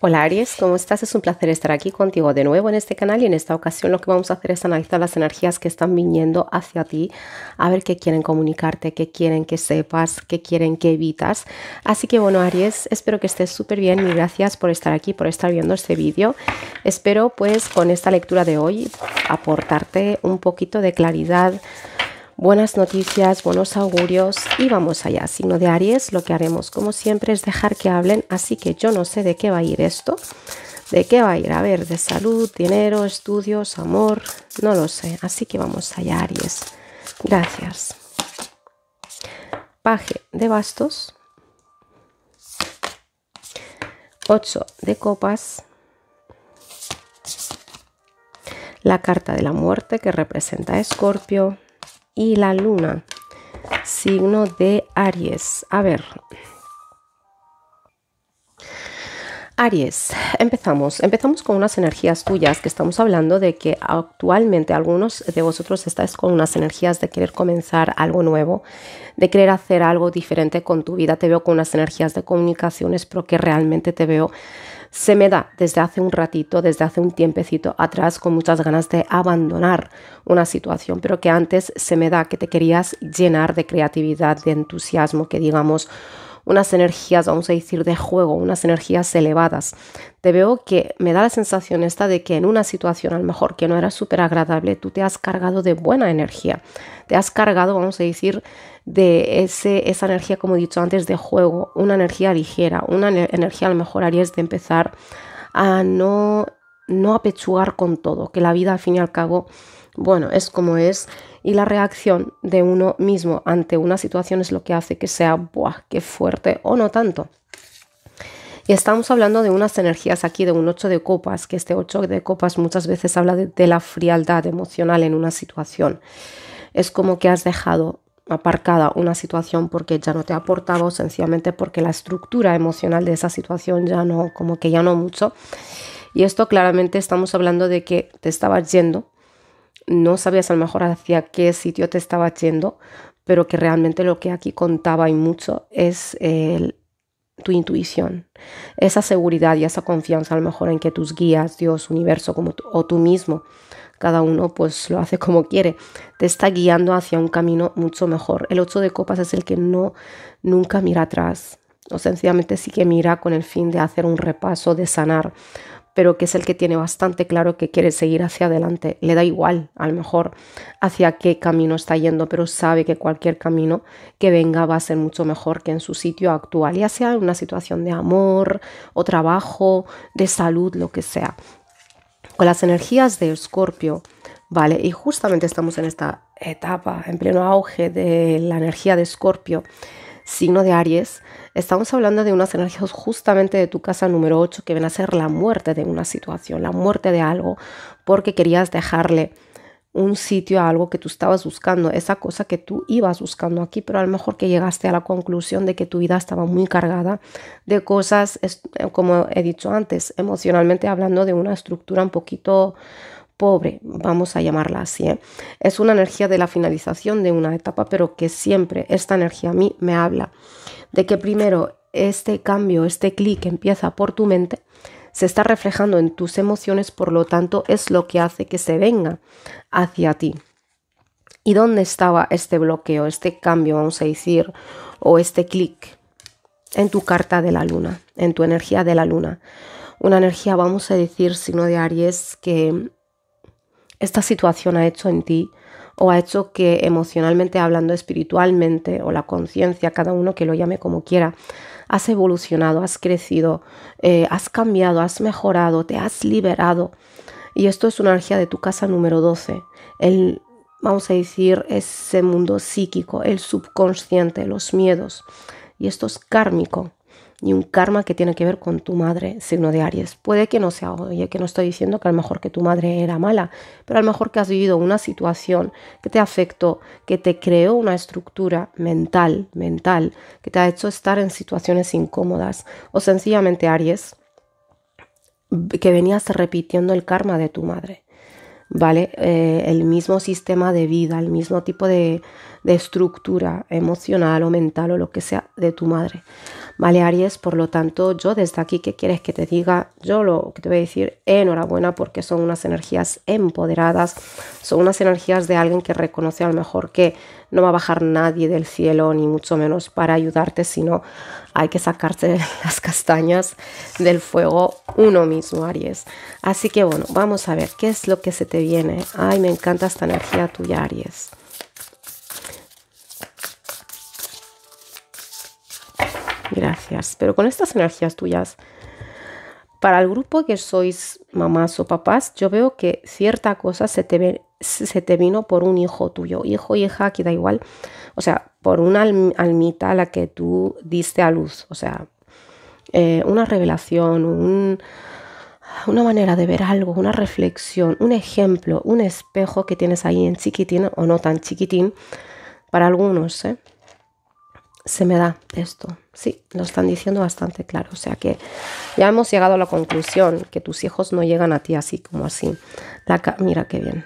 Hola Aries, ¿cómo estás? Es un placer estar aquí contigo de nuevo en este canal y en esta ocasión lo que vamos a hacer es analizar las energías que están viniendo hacia ti, a ver qué quieren comunicarte, qué quieren que sepas, qué quieren que evitas. Así que bueno Aries, espero que estés súper bien y gracias por estar aquí, por estar viendo este vídeo. Espero pues con esta lectura de hoy aportarte un poquito de claridad buenas noticias, buenos augurios y vamos allá. Signo de Aries, lo que haremos como siempre es dejar que hablen, así que yo no sé de qué va a ir esto. ¿De qué va a ir? A ver, de salud, dinero, estudios, amor, no lo sé. Así que vamos allá, Aries. Gracias. Paje de bastos. 8 de copas. La carta de la muerte que representa a Escorpio y la luna. Signo de Aries. A ver. Aries, empezamos. Empezamos con unas energías tuyas que estamos hablando de que actualmente algunos de vosotros estáis con unas energías de querer comenzar algo nuevo, de querer hacer algo diferente con tu vida. Te veo con unas energías de comunicaciones, pero que realmente te veo se me da desde hace un ratito, desde hace un tiempecito atrás, con muchas ganas de abandonar una situación, pero que antes se me da que te querías llenar de creatividad, de entusiasmo, que digamos, unas energías, vamos a decir, de juego, unas energías elevadas. Te veo que me da la sensación esta de que en una situación a lo mejor que no era súper agradable, tú te has cargado de buena energía, te has cargado, vamos a decir, de ese, esa energía, como he dicho antes, de juego, una energía ligera, una energía a lo mejor harías de empezar a no, no apechugar con todo, que la vida al fin y al cabo, bueno, es como es y la reacción de uno mismo ante una situación es lo que hace que sea, ¡buah! ¡Qué fuerte! O no tanto. Y estamos hablando de unas energías aquí, de un ocho de copas, que este ocho de copas muchas veces habla de, la frialdad emocional en una situación. Es como que has dejado aparcada una situación porque ya no te ha aportado, sencillamente porque la estructura emocional de esa situación ya no, como que ya no mucho. Y esto claramente estamos hablando de que te estabas yendo no sabías a lo mejor hacia qué sitio te estaba yendo, pero que realmente lo que aquí contaba y mucho es tu intuición, esa seguridad y esa confianza a lo mejor en que tus guías, Dios, universo como o tú mismo, cada uno pues lo hace como quiere, te está guiando hacia un camino mucho mejor. El 8 de copas es el que no nunca mira atrás, o sencillamente sí que mira con el fin de hacer un repaso, de sanar, pero que es el que tiene bastante claro que quiere seguir hacia adelante. Le da igual, a lo mejor, hacia qué camino está yendo, pero sabe que cualquier camino que venga va a ser mucho mejor que en su sitio actual, ya sea en una situación de amor o trabajo, de salud, lo que sea. Con las energías de Escorpio, ¿vale? Y justamente estamos en esta etapa, en pleno auge de la energía de Escorpio signo de Aries, estamos hablando de unas energías justamente de tu casa número 8 que ven a ser la muerte de una situación, la muerte de algo, porque querías dejarle un sitio a algo que tú estabas buscando, esa cosa que tú ibas buscando aquí, pero a lo mejor que llegaste a la conclusión de que tu vida estaba muy cargada de cosas, eh, como he dicho antes, emocionalmente hablando de una estructura un poquito pobre, vamos a llamarla así. ¿eh? Es una energía de la finalización de una etapa, pero que siempre esta energía a mí me habla de que primero este cambio, este clic empieza por tu mente, se está reflejando en tus emociones, por lo tanto es lo que hace que se venga hacia ti. ¿Y dónde estaba este bloqueo, este cambio, vamos a decir, o este clic? En tu carta de la luna, en tu energía de la luna. Una energía, vamos a decir, signo de Aries, que esta situación ha hecho en ti o ha hecho que emocionalmente hablando, espiritualmente o la conciencia, cada uno que lo llame como quiera, has evolucionado, has crecido, eh, has cambiado, has mejorado, te has liberado. Y esto es una energía de tu casa número 12, el, vamos a decir, ese mundo psíquico, el subconsciente, los miedos. Y esto es kármico. Ni un karma que tiene que ver con tu madre, signo de Aries. Puede que no sea, oye, que no estoy diciendo que a lo mejor que tu madre era mala, pero a lo mejor que has vivido una situación que te afectó, que te creó una estructura mental, mental, que te ha hecho estar en situaciones incómodas o sencillamente Aries, que venías repitiendo el karma de tu madre. ¿vale? Eh, el mismo sistema de vida, el mismo tipo de, de, estructura emocional o mental o lo que sea de tu madre. Vale, Aries, por lo tanto, yo desde aquí, ¿qué quieres que te diga? Yo lo que te voy a decir, enhorabuena, porque son unas energías empoderadas, son unas energías de alguien que reconoce a lo mejor que no va a bajar nadie del cielo, ni mucho menos para ayudarte, sino hay que sacarte las castañas del fuego uno mismo, Aries. Así que bueno, vamos a ver qué es lo que se te viene. Ay, me encanta esta energía tuya, Aries. Gracias. Pero con estas energías tuyas, para el grupo que sois mamás o papás, yo veo que cierta cosa se te, vino por un hijo tuyo, hijo, hija, que da igual, o sea, por una almita a la que tú diste a luz, o sea, eh, una revelación, una manera de ver algo, una reflexión, un ejemplo, un espejo que tienes ahí en chiquitín o no tan chiquitín para algunos, ¿eh? se me da esto. Sí, lo están diciendo bastante claro. O sea que ya hemos llegado a la conclusión que tus hijos no llegan a ti así como así. La Mira qué bien.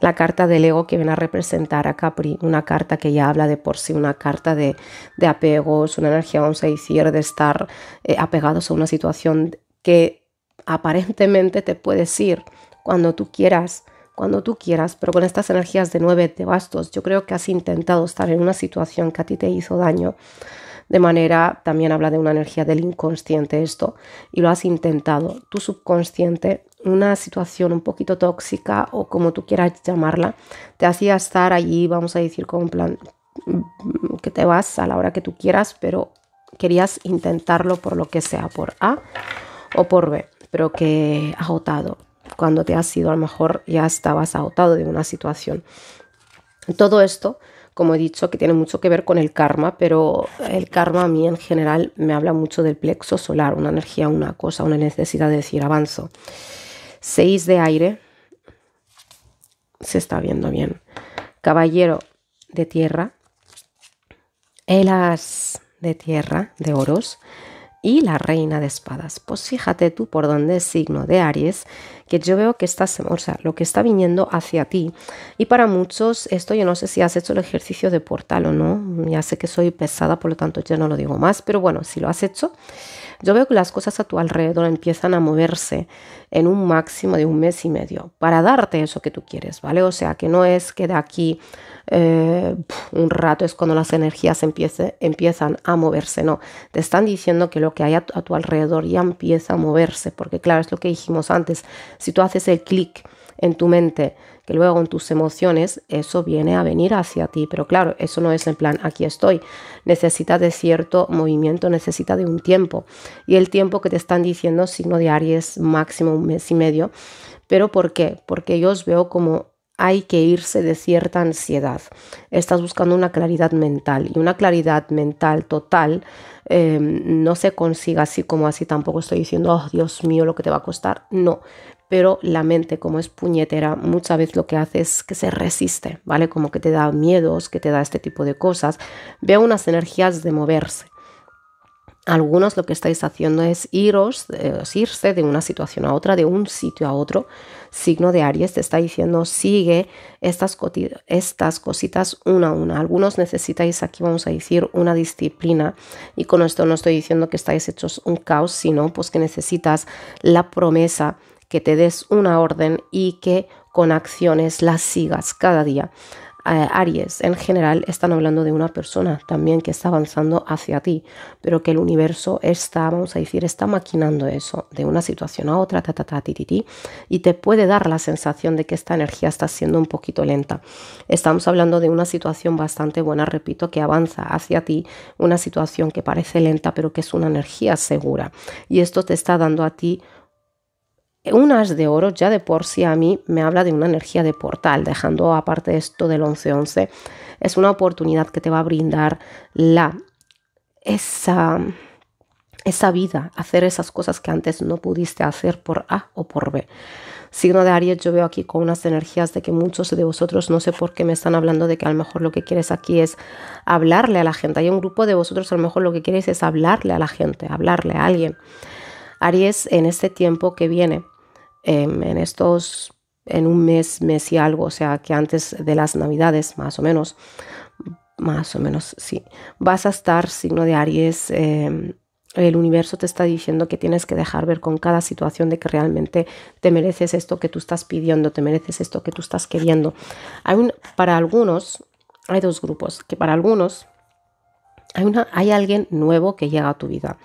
La carta del ego que viene a representar a Capri, una carta que ya habla de por sí, una carta de, de apegos, una energía, vamos a decir, de estar eh, apegados a una situación que aparentemente te puedes ir cuando tú quieras, cuando tú quieras, pero con estas energías de nueve de bastos, yo creo que has intentado estar en una situación que a ti te hizo daño. De manera, también habla de una energía del inconsciente esto, y lo has intentado. Tu subconsciente, una situación un poquito tóxica o como tú quieras llamarla, te hacía estar allí, vamos a decir, con un plan mm, que te vas a la hora que tú quieras, pero querías intentarlo por lo que sea, por A o por B, pero que agotado, cuando te has ido a lo mejor ya estabas agotado de una situación. Todo esto, como he dicho, que tiene mucho que ver con el karma, pero el karma a mí en general me habla mucho del plexo solar, una energía, una cosa, una necesidad de decir avanzo. 6 de aire, se está viendo bien. Caballero de tierra, elas de tierra, de oros, y la reina de espadas. Pues fíjate tú por dónde es signo de Aries, que yo veo que estás, o sea, lo que está viniendo hacia ti. Y para muchos, esto yo no sé si has hecho el ejercicio de portal o no, ya sé que soy pesada, por lo tanto ya no lo digo más, pero bueno, si lo has hecho, yo veo que las cosas a tu alrededor empiezan a moverse en un máximo de un mes y medio para darte eso que tú quieres, ¿vale? O sea, que no es que de aquí eh, un rato es cuando las energías empiezan a moverse, no. Te están diciendo que lo que hay a tu alrededor ya empieza a moverse, porque claro, es lo que dijimos antes, si tú haces el clic, en tu mente, que luego en tus emociones, eso viene a venir hacia ti. Pero claro, eso no es en plan, aquí estoy. Necesita de cierto movimiento, necesita de un tiempo. Y el tiempo que te están diciendo, signo de Aries, máximo un mes y medio. ¿Pero por qué? Porque yo os veo como hay que irse de cierta ansiedad. Estás buscando una claridad mental y una claridad mental total eh, no se consiga así como así. Tampoco estoy diciendo, oh Dios mío, lo que te va a costar. No, pero la mente como es puñetera muchas veces lo que hace es que se resiste, ¿vale? Como que te da miedos, que te da este tipo de cosas. Veo unas energías de moverse. Algunos lo que estáis haciendo es iros, eh, irse de una situación a otra, de un sitio a otro. Signo de Aries te está diciendo sigue estas, estas cositas una a una. Algunos necesitáis aquí, vamos a decir, una disciplina. Y con esto no estoy diciendo que estáis hechos un caos, sino pues que necesitas la promesa que te des una orden y que con acciones las sigas cada día. Eh, Aries, en general, están hablando de una persona también que está avanzando hacia ti, pero que el universo está, vamos a decir, está maquinando eso de una situación a otra, ta, ta, y te puede dar la sensación de que esta energía está siendo un poquito lenta. Estamos hablando de una situación bastante buena, repito, que avanza hacia ti, una situación que parece lenta, pero que es una energía segura. Y esto te está dando a ti un as de oro ya de por sí a mí me habla de una energía de portal, dejando aparte esto del 11-11, es una oportunidad que te va a brindar la, esa, esa vida, hacer esas cosas que antes no pudiste hacer por A o por B. Signo de Aries, yo veo aquí con unas energías de que muchos de vosotros, no sé por qué me están hablando de que a lo mejor lo que quieres aquí es hablarle a la gente. Hay un grupo de vosotros, a lo mejor lo que quieres es hablarle a la gente, hablarle a alguien. Aries, en este tiempo que viene, Em, en estos, en un mes, mes y algo, o sea, que antes de las navidades, más o menos, más o menos, sí, vas a estar signo de Aries. Em, el universo te está diciendo que tienes que dejar ver con cada situación de que realmente te mereces esto que tú estás pidiendo, te mereces esto que tú estás queriendo. Hay un, para algunos, hay dos grupos, que para algunos hay, una, hay alguien nuevo que llega a tu vida.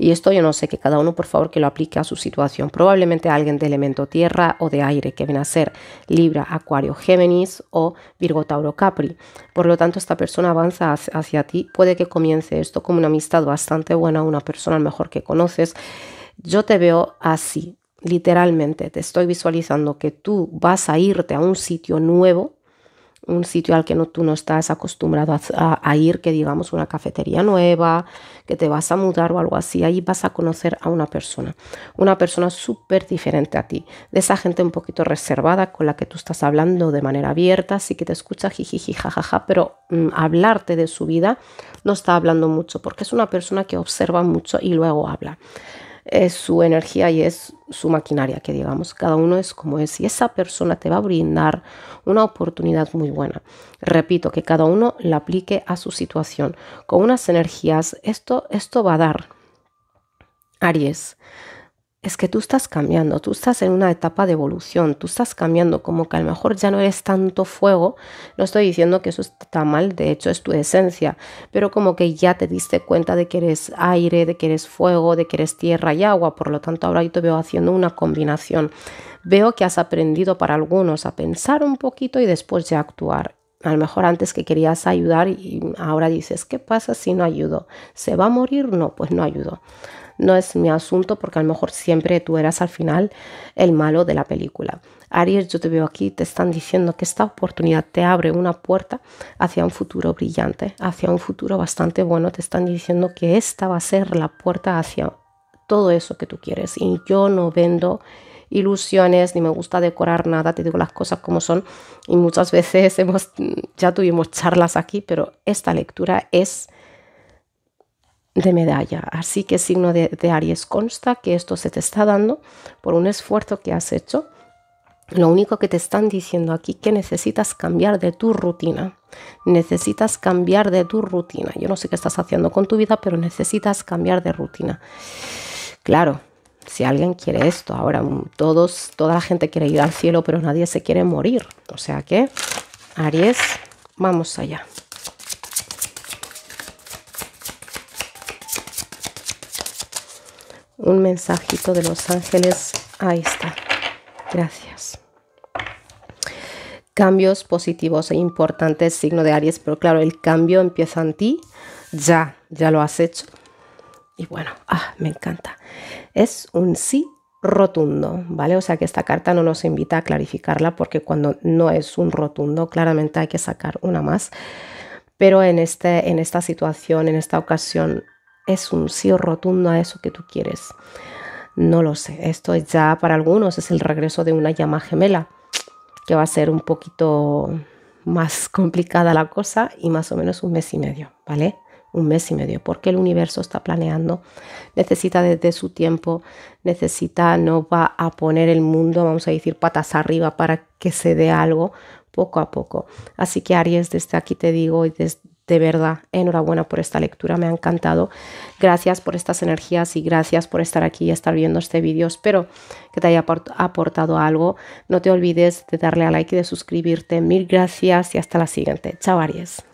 Y esto yo no sé, que cada uno por favor que lo aplique a su situación. Probablemente alguien de elemento tierra o de aire, que viene a ser Libra, Acuario, Géminis o Virgo, Tauro, Capri. Por lo tanto, esta persona avanza hacia, ti. Puede que comience esto como una amistad bastante buena, una persona mejor que conoces. Yo te veo así, literalmente. Te estoy visualizando que tú vas a irte a un sitio nuevo un sitio al que no, tú no estás acostumbrado a, ir, que digamos una cafetería nueva, que te vas a mudar o algo así, ahí vas a conocer a una persona, una persona súper diferente a ti, de esa gente un poquito reservada con la que tú estás hablando de manera abierta, sí que te escucha jiji jajaja, pero mm, hablarte de su vida no está hablando mucho, porque es una persona que observa mucho y luego habla es su energía y es su maquinaria, que digamos, cada uno es como es. Y esa persona te va a brindar una oportunidad muy buena. Repito, que cada uno la aplique a su situación. Con unas energías, esto, esto va a dar. Aries es que tú estás cambiando, tú estás en una etapa de evolución, tú estás cambiando, como que a lo mejor ya no eres tanto fuego, no estoy diciendo que eso está mal, de hecho es tu esencia, pero como que ya te diste cuenta de que eres aire, de que eres fuego, de que eres tierra y agua, por lo tanto ahora yo te veo haciendo una combinación. Veo que has aprendido para algunos a pensar un poquito y después ya actuar. A lo mejor antes que querías ayudar y ahora dices, ¿qué pasa si no ayudo? ¿Se va a morir? No, pues no ayudo no es mi asunto porque a lo mejor siempre tú eras al final el malo de la película. Aries, yo te veo aquí, te están diciendo que esta oportunidad te abre una puerta hacia un futuro brillante, hacia un futuro bastante bueno. Te están diciendo que esta va a ser la puerta hacia todo eso que tú quieres. Y yo no vendo ilusiones, ni me gusta decorar nada, te digo las cosas como son. Y muchas veces hemos, ya tuvimos charlas aquí, pero esta lectura es de medalla. Así que signo de, de, Aries, consta que esto se te está dando por un esfuerzo que has hecho. Lo único que te están diciendo aquí que necesitas cambiar de tu rutina. Necesitas cambiar de tu rutina. Yo no sé qué estás haciendo con tu vida, pero necesitas cambiar de rutina. Claro, si alguien quiere esto, ahora mm, todos, toda la gente quiere ir al cielo, pero nadie se quiere morir. O sea que, Aries, vamos allá. un mensajito de los ángeles. Ahí está. Gracias. Cambios positivos e importantes, signo de Aries, pero claro, el cambio empieza en ti. Ya, ya lo has hecho. Y bueno, ah, me encanta. Es un sí rotundo, ¿vale? O sea que esta carta no nos invita a clarificarla porque cuando no es un rotundo, claramente hay que sacar una más. Pero en, este, en esta situación, en esta ocasión, es un sí rotundo a eso que tú quieres. No lo sé, esto ya para algunos es el regreso de una llama gemela, que va a ser un poquito más complicada la cosa y más o menos un mes y medio, ¿vale? Un mes y medio, porque el universo está planeando, necesita desde su tiempo, necesita, no va a poner el mundo, vamos a decir, patas arriba para que se dé algo, poco a poco. Así que Aries, desde aquí te digo y desde de verdad, enhorabuena por esta lectura, me ha encantado. Gracias por estas energías y gracias por estar aquí y estar viendo este vídeo. Espero que te haya aportado algo. No te olvides de darle a like y de suscribirte. Mil gracias y hasta la siguiente. Chao Aries.